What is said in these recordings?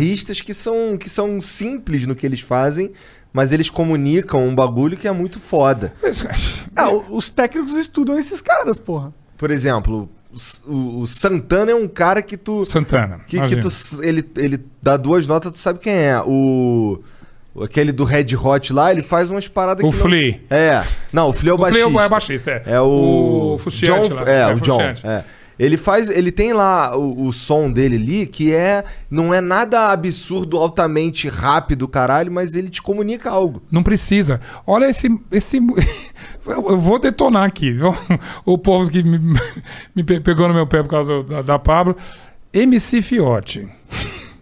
ristas que são, que são simples no que eles fazem, mas eles comunicam um bagulho que é muito foda. É, ah, os técnicos estudam esses caras, porra. Por exemplo, o, o Santana é um cara que tu. Santana. Que, que tu, ele, ele dá duas notas, tu sabe quem é. O. Aquele do Red Hot lá, ele faz umas paradas o que. O Flea. Não... É. Não, o Flea é o, o baixista. O Flea é o baixista, é. É o. o Fuxiante John... lá. É, é o John. É. Ele faz, ele tem lá o, o, som dele ali que é não é nada absurdo, altamente rápido, caralho, mas ele te comunica algo. Não precisa. Olha esse esse eu, vou detonar aqui. O povo que me, me pegou no meu pé por causa da, da Pablo, MC Fiote.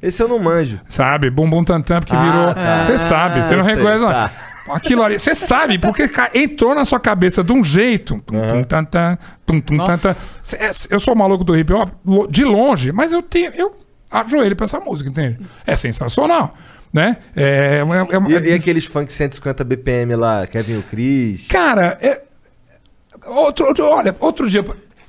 Esse eu não manjo. Sabe? Bumbum Tantam, porque ah, virou. Tá. Você tá. sabe, você não reconhece. Tá. Aquilo ali, você sabe, porque entrou na sua cabeça de um jeito. Eu sou maluco do hip hop de longe, mas eu tenho. Eu ajoelho pra essa música, entende? É sensacional né? É, é, é, e, e, aqueles funk 150 BPM lá, Kevin o Chris? Cara, é, outro, outro, olha, outro dia,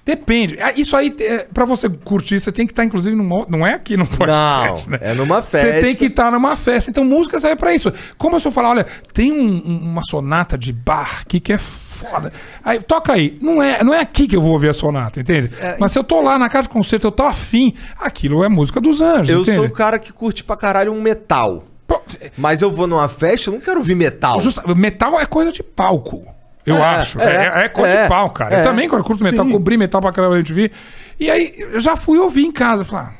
Depende. É, isso aí, é, para você curtir, você tem que estar, tá, inclusive, não é aqui no podcast, não, né? É numa festa. Você tem que estar tá numa festa. Então, música serve para isso. Como se eu falar, olha, tem um, uma sonata de bar aqui que é foda. Aí, toca aí. Não é, não é aqui que eu vou ouvir a sonata, entende? É, Mas se eu tô lá na casa de concerto, eu tô afim, aquilo é música dos anjos. Eu entende? sou o cara que curte pra caralho um metal. Mas eu vou numa festa, eu não quero ouvir metal. Justa, metal é coisa de palco. Eu é, acho. É, é, é, é cor de é, pau, cara. Eu é. também curto metal, Sim. cobri metal pra caramba gente vi. E aí eu já fui ouvir em casa. Falar,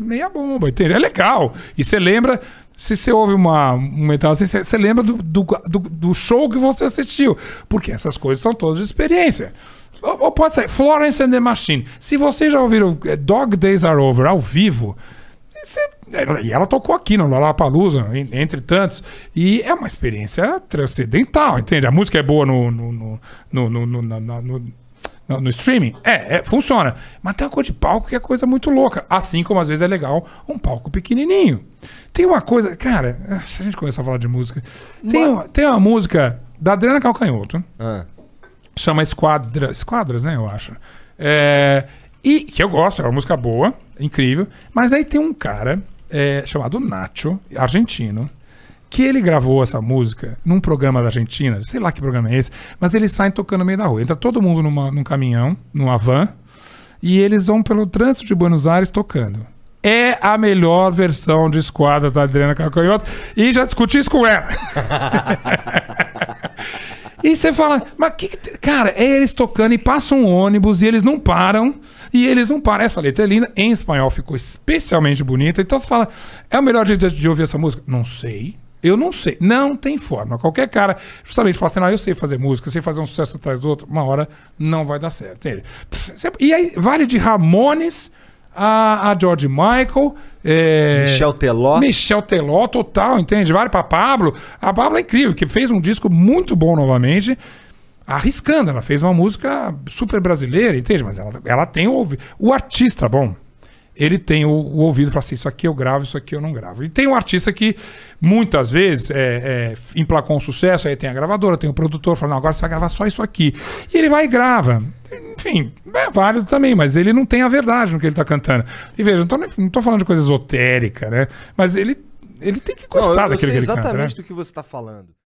meia bomba, entendeu? É legal. E você lembra. Se você ouve uma, um metal assim, você lembra do, do, do, do show que você assistiu. Porque essas coisas são todas de experiência. Ou, ou pode ser Florence and the Machine. Se vocês já ouviram eh, Dog Days Are Over ao vivo, e ela tocou aqui no Lollapalooza, entre tantos. E é uma experiência transcendental, entende? A música é boa no, no, no, no, no streaming? É, é, funciona. Mas tem uma coisa de palco que é coisa muito louca. Assim como às vezes é legal um palco pequenininho. Tem uma coisa... Cara, se a gente começar a falar de música... Tem, uma, tem uma música da Adriana Calcanhoto. Ah. Chama Esquadra, Esquadras, né? Eu acho. É, e que eu gosto, é uma música boa incrível. Mas aí tem um cara é, chamado Nacho, argentino, que ele gravou essa música num programa da Argentina, sei lá que programa é esse, mas eles saem tocando no meio da rua. Entra todo mundo numa, num caminhão, numa van, e eles vão pelo trânsito de Buenos Aires tocando. É a melhor versão de Esquadras da Adriana Calcanhoto, e já discuti isso com ela. E você fala, mas que, que. Cara, é eles tocando e passa um ônibus e eles não param. E eles não param. Essa letra é linda. Em espanhol ficou especialmente bonita. Então você fala, é o melhor jeito de, de ouvir essa música? Não sei. Eu não sei. Não tem forma. Qualquer cara, justamente, fala assim: ah, eu sei fazer música, eu sei fazer um sucesso atrás do outro, uma hora não vai dar certo. E aí, vale de Ramones a, a George Michael é... Michel Teló. Michel Teló, total, entende? Vale para Pablo. A Pablo é incrível, que fez um disco muito bom novamente, arriscando. Ela fez uma música super brasileira, entende? Mas ela, ela tem o ouvido. O artista, bom, ele tem o, o ouvido para assim: isso aqui eu gravo, isso aqui eu não gravo. E tem um artista que muitas vezes é, é, emplacou um sucesso, aí tem a gravadora, tem o produtor, falando: agora você vai gravar só isso aqui. E ele vai e grava. Enfim, é válido também, mas ele não tem a verdade no que ele está cantando. E veja, não estou falando de coisa esotérica, né? Mas ele, ele tem que gostar não, eu, eu daquilo que ele canta. Né? exatamente né? do que você está falando.